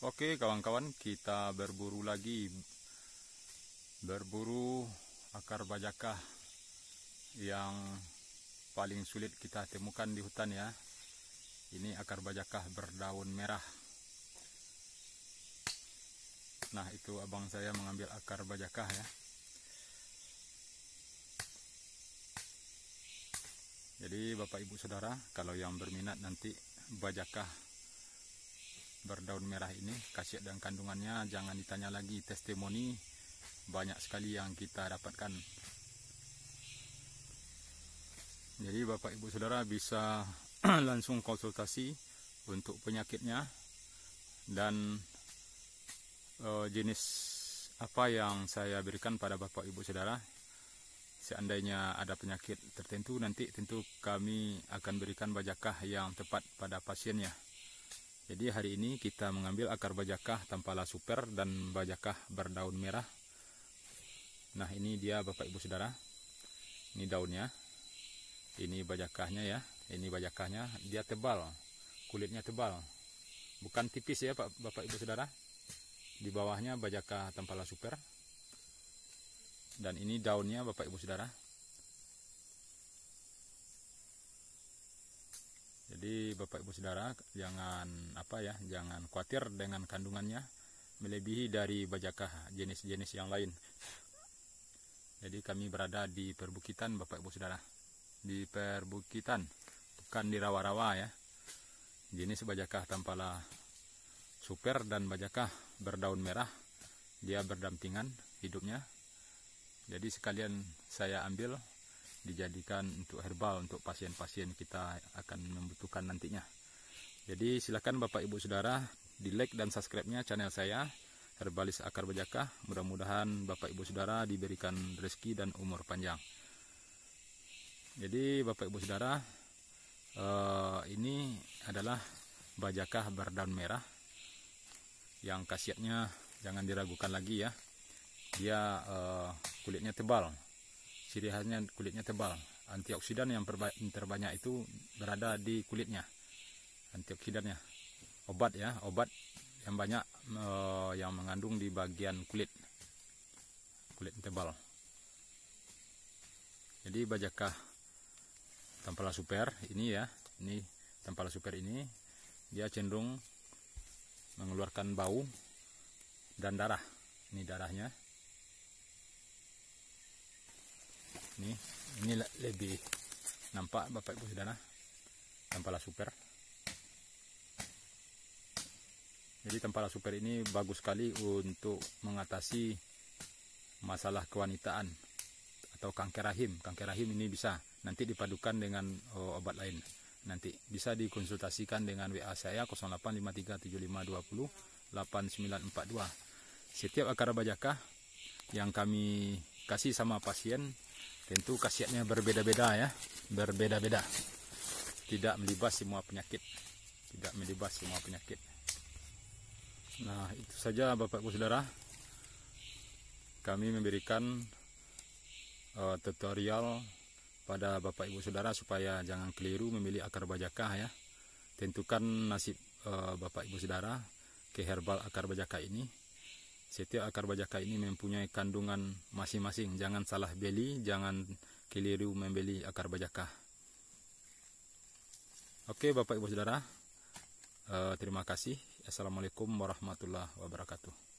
Oke kawan-kawan kita berburu lagi Berburu akar bajakah Yang paling sulit kita temukan di hutan ya Ini akar bajakah berdaun merah Nah itu abang saya mengambil akar bajakah ya Jadi bapak ibu saudara kalau yang berminat nanti bajakah berdaun merah ini khasiat dan kandungannya jangan ditanya lagi testimoni banyak sekali yang kita dapatkan jadi bapak ibu saudara bisa langsung konsultasi untuk penyakitnya dan uh, jenis apa yang saya berikan pada bapak ibu saudara seandainya ada penyakit tertentu nanti tentu kami akan berikan bajakah yang tepat pada pasiennya jadi hari ini kita mengambil akar bajakah tampala super dan bajakah berdaun merah. Nah ini dia bapak ibu saudara. Ini daunnya. Ini bajakahnya ya. Ini bajakahnya. Dia tebal. Kulitnya tebal. Bukan tipis ya pak bapak ibu saudara. Di bawahnya bajakah tampala super. Dan ini daunnya bapak ibu saudara. Jadi Bapak Ibu Saudara jangan apa ya, jangan khawatir dengan kandungannya melebihi dari bajakah jenis-jenis yang lain. Jadi kami berada di perbukitan Bapak Ibu Saudara. Di perbukitan, bukan di rawa-rawa ya. Jenis bajakah tampala super dan bajakah berdaun merah. Dia berdampingan hidupnya. Jadi sekalian saya ambil dijadikan untuk herbal untuk pasien-pasien kita akan membutuhkan nantinya. Jadi silakan Bapak Ibu Saudara di like dan subscribe-nya channel saya Herbalis Akar bajakah Mudah-mudahan Bapak Ibu Saudara diberikan rezeki dan umur panjang. Jadi Bapak Ibu Saudara eh, ini adalah bajakah berdaun merah yang khasiatnya jangan diragukan lagi ya. Dia eh, kulitnya tebal ciri khasnya kulitnya tebal. Antioksidan yang terbanyak itu berada di kulitnya. Antioksidannya. Obat ya, obat yang banyak uh, yang mengandung di bagian kulit. Kulit tebal. Jadi bajakah tampala super ini ya, ini tampala super ini dia cenderung mengeluarkan bau dan darah. Ini darahnya. ini ini lebih nampak bapak ibu saudara tempatlah super jadi tempatlah super ini bagus sekali untuk mengatasi masalah kewanitaan atau kanker rahim kanker rahim ini bisa nanti dipadukan dengan oh, obat lain nanti bisa dikonsultasikan dengan WA saya 08537520 8942 setiap akar bajakah yang kami kasih sama pasien tentu kasiatnya berbeda-beda ya berbeda-beda tidak melibas semua penyakit tidak melibas semua penyakit nah itu saja bapak ibu saudara kami memberikan uh, tutorial pada bapak ibu saudara supaya jangan keliru memilih akar bajakah ya tentukan nasib uh, bapak ibu saudara ke herbal akar bajakah ini setiap akar bajaka ini mempunyai kandungan masing-masing. Jangan salah beli, jangan keliru membeli akar bajaka. Oke, Bapak Ibu Saudara. Eh, terima kasih. Assalamualaikum warahmatullahi wabarakatuh.